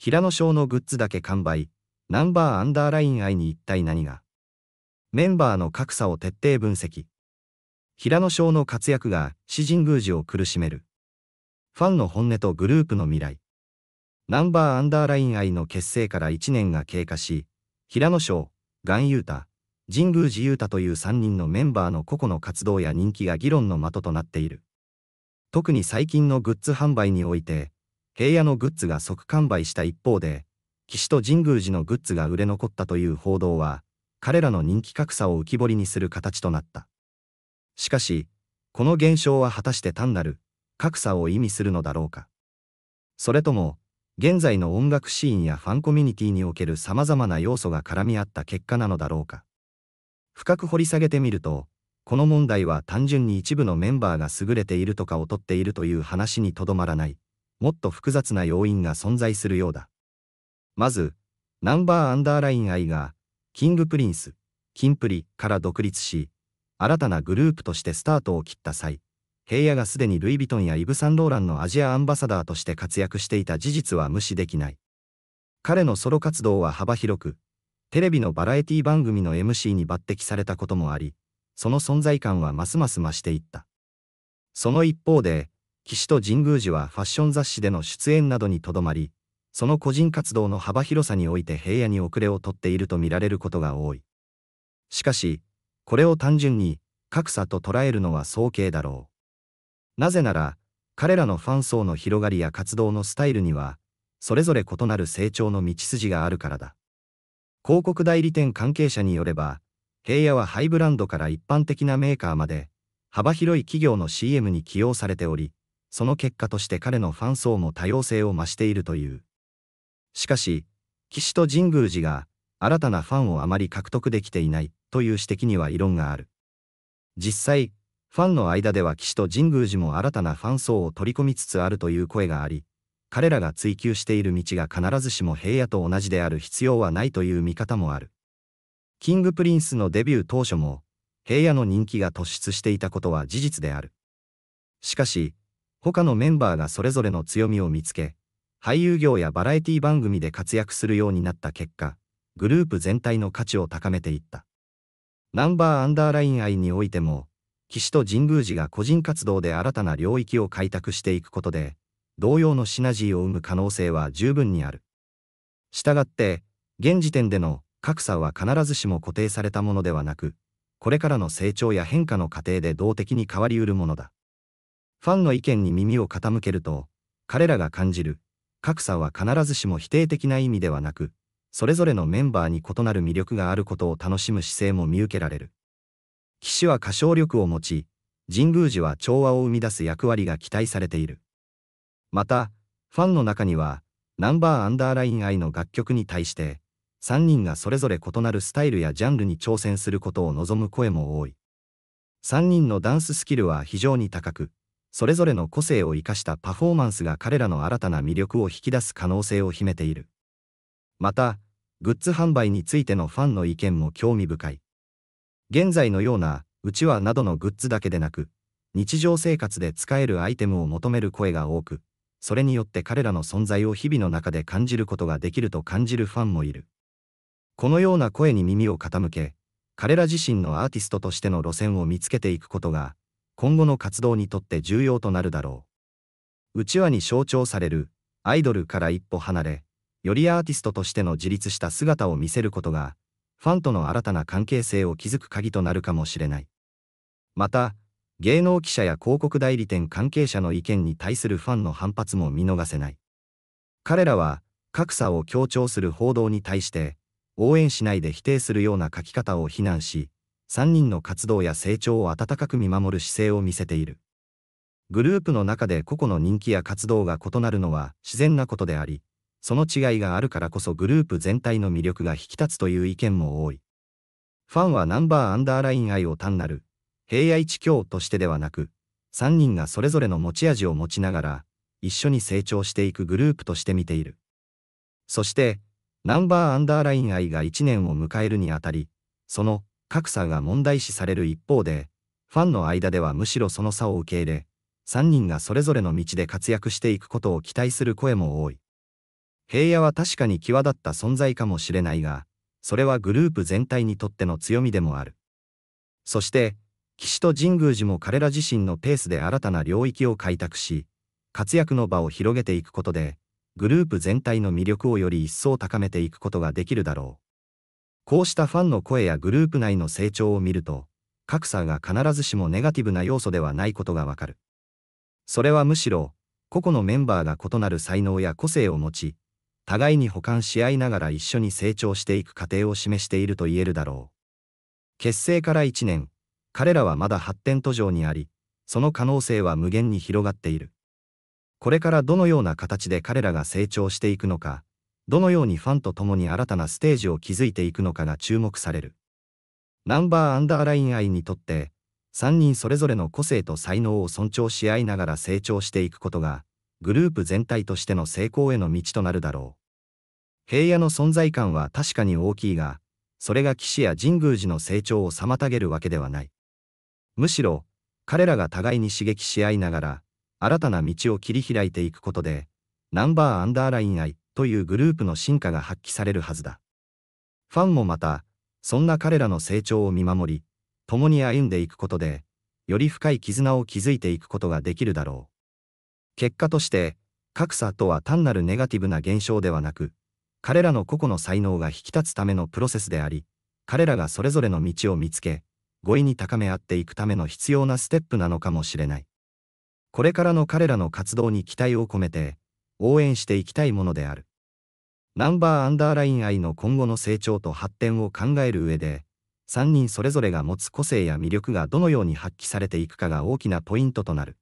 平野翔のグッズだけ完売、ナンバーアンダーライン愛に一体何が。メンバーの格差を徹底分析。平野翔の活躍が詩神宮寺を苦しめる。ファンの本音とグループの未来。ナンバーアンダーライン愛の結成から1年が経過し、平野翔、岩優太、神宮寺優太という3人のメンバーの個々の活動や人気が議論の的となっている。特に最近のグッズ販売において、平野のグッズが即完売した一方で、岸と神宮寺のグッズが売れ残ったという報道は、彼らの人気格差を浮き彫りにする形となった。しかし、この現象は果たして単なる格差を意味するのだろうか。それとも、現在の音楽シーンやファンコミュニティにおける様々な要素が絡み合った結果なのだろうか。深く掘り下げてみると、この問題は単純に一部のメンバーが優れているとか劣っているという話にとどまらない。もっと複雑な要因が存在するようだ。まず、ナンバーアンダーライン I が、キングプリンス、キンプリから独立し、新たなグループとしてスタートを切った際、平野がすでにルイ・ヴィトンやイブ・サンローランのアジアアンバサダーとして活躍していた事実は無視できない。彼のソロ活動は幅広く、テレビのバラエティ番組の MC に抜擢されたこともあり、その存在感はますます増していった。その一方で、岸と神宮寺はファッション雑誌での出演などにとどまり、その個人活動の幅広さにおいて平野に遅れをとっていると見られることが多い。しかし、これを単純に格差と捉えるのは早計だろう。なぜなら、彼らのファン層の広がりや活動のスタイルには、それぞれ異なる成長の道筋があるからだ。広告代理店関係者によれば、平野はハイブランドから一般的なメーカーまで、幅広い企業の CM に起用されており、その結果として彼のファン層も多様性を増しているという。しかし、岸と神宮寺が新たなファンをあまり獲得できていないという指摘には異論がある。実際、ファンの間では岸と神宮寺も新たなファン層を取り込みつつあるという声があり、彼らが追求している道が必ずしも平野と同じである必要はないという見方もある。キングプリンスのデビュー当初も、平野の人気が突出していたことは事実である。しかし、他のメンバーがそれぞれの強みを見つけ、俳優業やバラエティ番組で活躍するようになった結果、グループ全体の価値を高めていった。ナンバーアンダーライン愛においても、岸と神宮寺が個人活動で新たな領域を開拓していくことで、同様のシナジーを生む可能性は十分にある。したがって、現時点での格差は必ずしも固定されたものではなく、これからの成長や変化の過程で動的に変わりうるものだ。ファンの意見に耳を傾けると、彼らが感じる格差は必ずしも否定的な意味ではなく、それぞれのメンバーに異なる魅力があることを楽しむ姿勢も見受けられる。騎士は歌唱力を持ち、神宮寺は調和を生み出す役割が期待されている。また、ファンの中には、ナンバーアンダーライン愛の楽曲に対して、3人がそれぞれ異なるスタイルやジャンルに挑戦することを望む声も多い。3人のダンススキルは非常に高く、それぞれの個性を生かしたパフォーマンスが彼らの新たな魅力を引き出す可能性を秘めている。また、グッズ販売についてのファンの意見も興味深い。現在のような、うちわなどのグッズだけでなく、日常生活で使えるアイテムを求める声が多く、それによって彼らの存在を日々の中で感じることができると感じるファンもいる。このような声に耳を傾け、彼ら自身のアーティストとしての路線を見つけていくことが、今後の活動にとって重要となるだろう。うちわに象徴されるアイドルから一歩離れ、よりアーティストとしての自立した姿を見せることが、ファンとの新たな関係性を築く鍵となるかもしれない。また、芸能記者や広告代理店関係者の意見に対するファンの反発も見逃せない。彼らは、格差を強調する報道に対して、応援しないで否定するような書き方を非難し、3人の活動や成長を温かく見守る姿勢を見せている。グループの中で個々の人気や活動が異なるのは自然なことであり、その違いがあるからこそグループ全体の魅力が引き立つという意見も多い。ファンはナンバーアンダーライン愛を単なる、平野一強としてではなく、3人がそれぞれの持ち味を持ちながら、一緒に成長していくグループとして見ている。そして、ナンバーアンダーライン愛が1年を迎えるにあたり、その格差が問題視される一方で、ファンの間ではむしろその差を受け入れ、3人がそれぞれの道で活躍していくことを期待する声も多い。平野は確かに際立った存在かもしれないが、それはグループ全体にとっての強みでもある。そして、岸と神宮寺も彼ら自身のペースで新たな領域を開拓し、活躍の場を広げていくことで、グループ全体の魅力をより一層高めていくことができるだろう。こうしたファンの声やグループ内の成長を見ると、格差が必ずしもネガティブな要素ではないことがわかる。それはむしろ、個々のメンバーが異なる才能や個性を持ち、互いに補完し合いながら一緒に成長していく過程を示していると言えるだろう。結成から1年、彼らはまだ発展途上にあり、その可能性は無限に広がっている。これからどのような形で彼らが成長していくのか、どのようにファンと共に新たなステージを築いていくのかが注目される。ナンバーアンダーライン愛にとって、3人それぞれの個性と才能を尊重し合いながら成長していくことが、グループ全体としての成功への道となるだろう。平野の存在感は確かに大きいが、それが騎士や神宮寺の成長を妨げるわけではない。むしろ、彼らが互いに刺激し合いながら、新たな道を切り開いていくことで、ナンバーアンダーライン愛というグループの進化が発揮されるはずだ。ファンもまた、そんな彼らの成長を見守り、共に歩んでいくことで、より深い絆を築いていくことができるだろう。結果として、格差とは単なるネガティブな現象ではなく、彼らの個々の才能が引き立つためのプロセスであり、彼らがそれぞれの道を見つけ、語彙に高め合っていくための必要なステップなのかもしれない。これからの彼らの活動に期待を込めて、応援していきたいものである。ナンバーアンダーライン愛の今後の成長と発展を考える上で、3人それぞれが持つ個性や魅力がどのように発揮されていくかが大きなポイントとなる。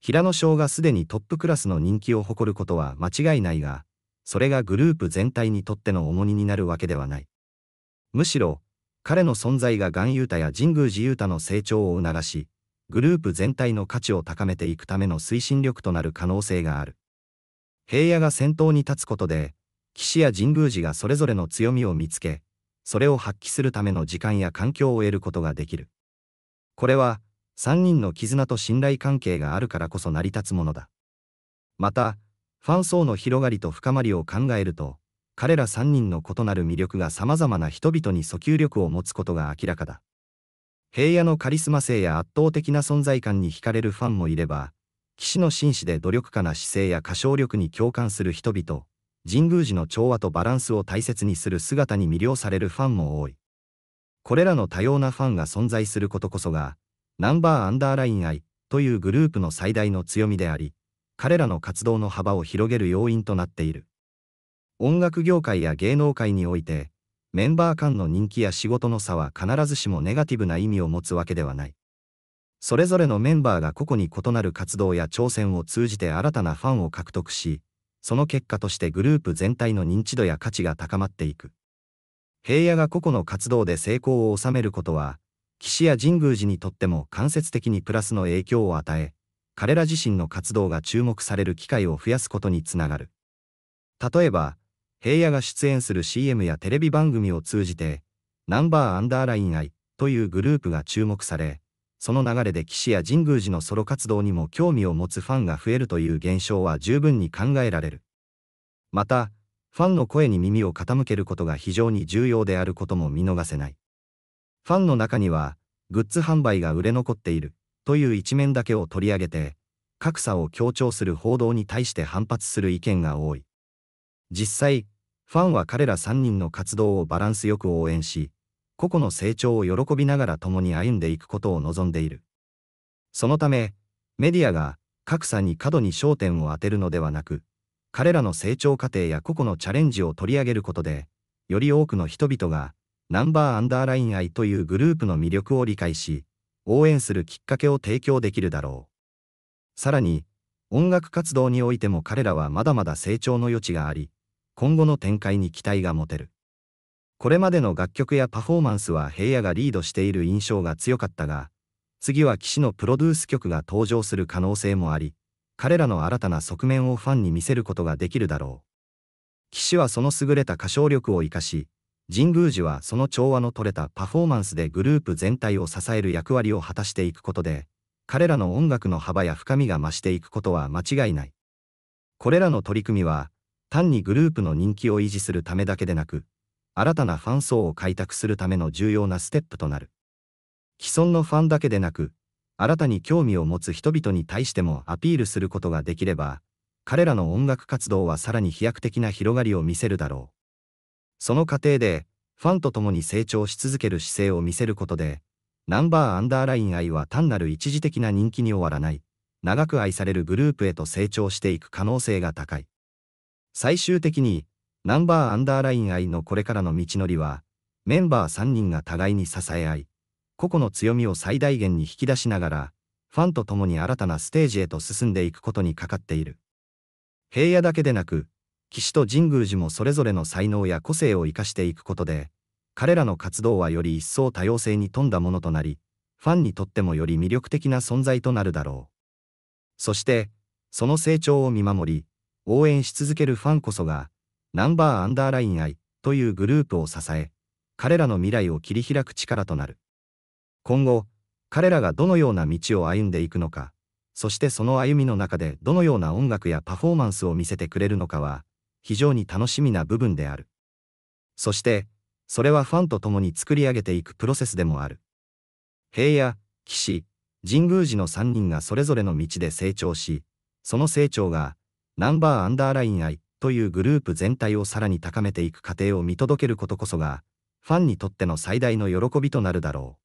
平野翔がすでにトップクラスの人気を誇ることは間違いないが、それがグループ全体にとっての重荷になるわけではない。むしろ、彼の存在が岩ー太や神宮寺ー太の成長を促し、グループ全体の価値を高めていくための推進力となる可能性がある。平野が先頭に立つことで、岸や神宮寺がそれぞれの強みを見つけ、それを発揮するための時間や環境を得ることができる。これは、3人の絆と信頼関係があるからこそ成り立つものだ。また、ファン層の広がりと深まりを考えると、彼ら3人の異なる魅力が様々な人々に訴求力を持つことが明らかだ。平野のカリスマ性や圧倒的な存在感に惹かれるファンもいれば、騎士の紳士で努力家な姿勢や歌唱力に共感する人々、神宮寺の調和とバランスを大切にする姿に魅了されるファンも多い。これらの多様なファンが存在することこそが、ナンバーアンダーライン愛というグループの最大の強みであり、彼らの活動の幅を広げる要因となっている。音楽業界や芸能界において、メンバー間の人気や仕事の差は必ずしもネガティブな意味を持つわけではない。それぞれのメンバーが個々に異なる活動や挑戦を通じて新たなファンを獲得し、その結果としてグループ全体の認知度や価値が高まっていく。平野が個々の活動で成功を収めることは、岸や神宮寺にとっても間接的にプラスの影響を与え、彼ら自身の活動が注目される機会を増やすことにつながる。例えば、平野が出演する CM やテレビ番組を通じて、ナンバーアンダーライン愛というグループが注目され、その流れで岸や神宮寺のソロ活動にも興味を持つファンが増えるという現象は十分に考えられる。また、ファンの声に耳を傾けることが非常に重要であることも見逃せない。ファンの中には、グッズ販売が売れ残っている、という一面だけを取り上げて、格差を強調する報道に対して反発する意見が多い。実際、ファンは彼ら3人の活動をバランスよく応援し、個々の成長を喜びながら共に歩んでいくことを望んでいる。そのため、メディアが格差に過度に焦点を当てるのではなく、彼らの成長過程や個々のチャレンジを取り上げることで、より多くの人々が、ナンバーアンダーライン愛というグループの魅力を理解し、応援するきっかけを提供できるだろう。さらに、音楽活動においても彼らはまだまだ成長の余地があり、今後の展開に期待が持てる。これまでの楽曲やパフォーマンスは平野がリードしている印象が強かったが、次は騎士のプロデュース曲が登場する可能性もあり、彼らの新たな側面をファンに見せることができるだろう。騎士はその優れた歌唱力を生かし、神宮寺はその調和の取れたパフォーマンスでグループ全体を支える役割を果たしていくことで、彼らの音楽の幅や深みが増していくことは間違いない。これらの取り組みは、単にグループの人気を維持するためだけでなく、新たなファン層を開拓するための重要なステップとなる。既存のファンだけでなく、新たに興味を持つ人々に対してもアピールすることができれば、彼らの音楽活動はさらに飛躍的な広がりを見せるだろう。その過程で、ファンと共に成長し続ける姿勢を見せることで、ナンバーアンダーライン愛は単なる一時的な人気に終わらない、長く愛されるグループへと成長していく可能性が高い。最終的に、ナンバーアンダーライン愛のこれからの道のりは、メンバー3人が互いに支え合い、個々の強みを最大限に引き出しながら、ファンと共に新たなステージへと進んでいくことにかかっている。平野だけでなく、岸と神宮寺もそれぞれの才能や個性を生かしていくことで、彼らの活動はより一層多様性に富んだものとなり、ファンにとってもより魅力的な存在となるだろう。そして、その成長を見守り、応援し続けるファンこそが、ナンバーアンダーライン I というグループを支え、彼らの未来を切り開く力となる。今後、彼らがどのような道を歩んでいくのか、そしてその歩みの中でどのような音楽やパフォーマンスを見せてくれるのかは、非常に楽しみな部分である。そして、それはファンと共に作り上げていくプロセスでもある。平野、騎士、神宮寺の3人がそれぞれの道で成長し、その成長が、ナンバーアンダーライン愛というグループ全体をさらに高めていく過程を見届けることこそが、ファンにとっての最大の喜びとなるだろう。